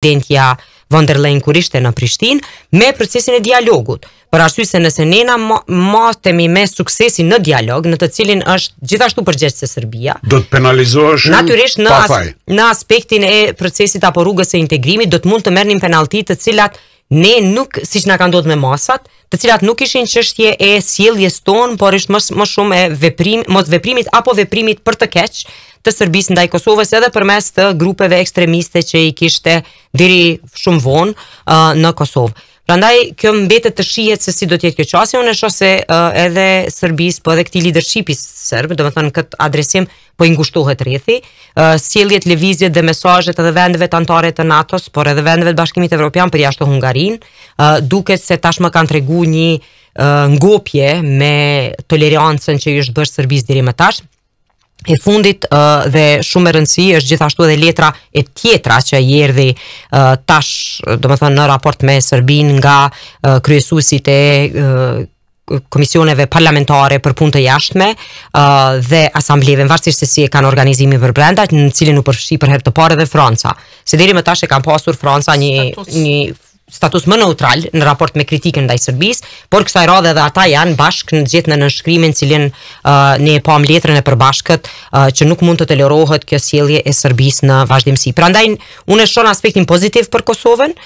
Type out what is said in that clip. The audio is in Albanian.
presidentja von der Leyen kur ishte në Prishtinë me procesin e dialogut. Për arsye se nëse ne na matemi me suksesin në dialog, në të cilin është gjithashtu përgjithësisht Serbia, do të penalizohesh natyrisht në as, në aspektin e procesit apo rrugës së integrimit, do të mund të merrnim penalti të cilat ne nuk siç na kanë dhënë me masat, të cilat nuk ishin çështje e sjelljes ton, por ishte më më shumë e veprim, mos veprimit apo veprimit për të keq të Serbisë ndaj Kosovës edhe përmes të grupeve ekstremiste që i kishte deri shumë vonë uh, në Kosovë. Prandaj kjo mbetet të shihet se si do të jetë kjo çësia. Unë e shoh se uh, edhe Serbis, po edhe këtë leadershipi serb, domethënë kët adresim po i ngushtohet rrethi, uh, sjelljet lëvizjet dhe mesazhet edhe vendeve anëtare të NATO-s, por edhe vendeve të Bashkimit Evropian për jashtë Hungarin, uh, eh, duket se tashmë kanë treguar një uh, ngopje me tolerancën që i është bërë Serbisë deri më tash e fundit dhe shumë e rëndësi është gjithashtu edhe letra e tjetra që i erdhi tash, do në raport me Sërbin nga kryesusit e komisioneve parlamentare për punë të jashtme uh, dhe asambleve, në varsisht se si e kanë organizimi për brenda, në cilin u përfshi për herë të pare dhe Franca. Se diri më tash e kanë pasur Franca një, një status më neutral në raport me kritikën ndaj Serbisë, por kësaj radhe edhe ata janë bashkë në gjithë në nënshkrimin cilin uh, ne e po pam letrën e përbashkët uh, që nuk mund të tolerohet kjo sjellje e Serbisë në vazhdimsi. Prandaj unë e shoh aspektin pozitiv për Kosovën,